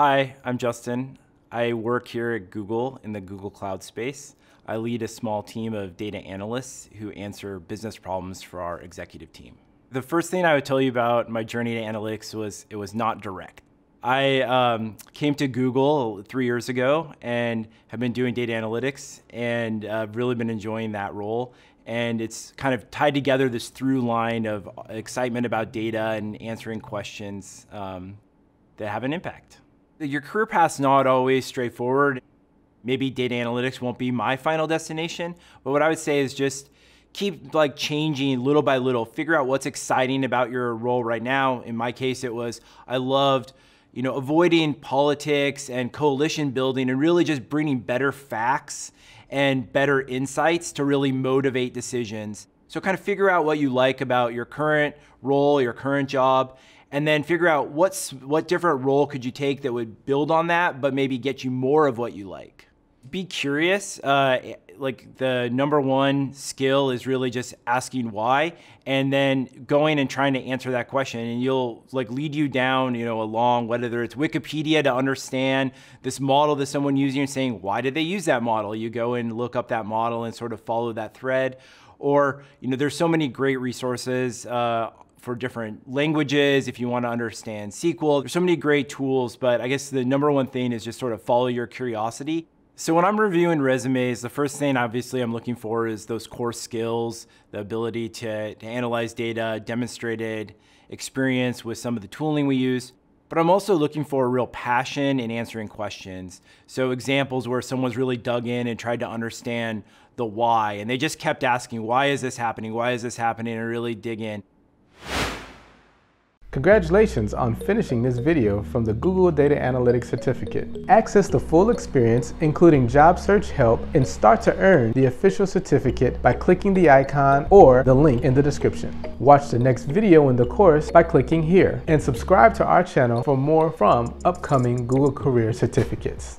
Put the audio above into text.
Hi, I'm Justin. I work here at Google in the Google Cloud space. I lead a small team of data analysts who answer business problems for our executive team. The first thing I would tell you about my journey to analytics was it was not direct. I um, came to Google three years ago and have been doing data analytics and uh, really been enjoying that role. And it's kind of tied together this through line of excitement about data and answering questions um, that have an impact. Your career path's not always straightforward. Maybe data analytics won't be my final destination, but what I would say is just keep like changing little by little. Figure out what's exciting about your role right now. In my case, it was I loved you know, avoiding politics and coalition building and really just bringing better facts and better insights to really motivate decisions. So kind of figure out what you like about your current role, your current job, and then figure out what's what different role could you take that would build on that, but maybe get you more of what you like. Be curious. Uh, like the number one skill is really just asking why, and then going and trying to answer that question, and you'll like lead you down, you know, along whether it's Wikipedia to understand this model that someone using and saying why did they use that model. You go and look up that model and sort of follow that thread, or you know, there's so many great resources. Uh, for different languages, if you want to understand SQL. There's so many great tools, but I guess the number one thing is just sort of follow your curiosity. So when I'm reviewing resumes, the first thing obviously I'm looking for is those core skills, the ability to, to analyze data, demonstrated experience with some of the tooling we use. But I'm also looking for a real passion in answering questions. So examples where someone's really dug in and tried to understand the why, and they just kept asking, why is this happening? Why is this happening? And really dig in. Congratulations on finishing this video from the Google Data Analytics Certificate. Access the full experience, including job search help, and start to earn the official certificate by clicking the icon or the link in the description. Watch the next video in the course by clicking here, and subscribe to our channel for more from upcoming Google Career Certificates.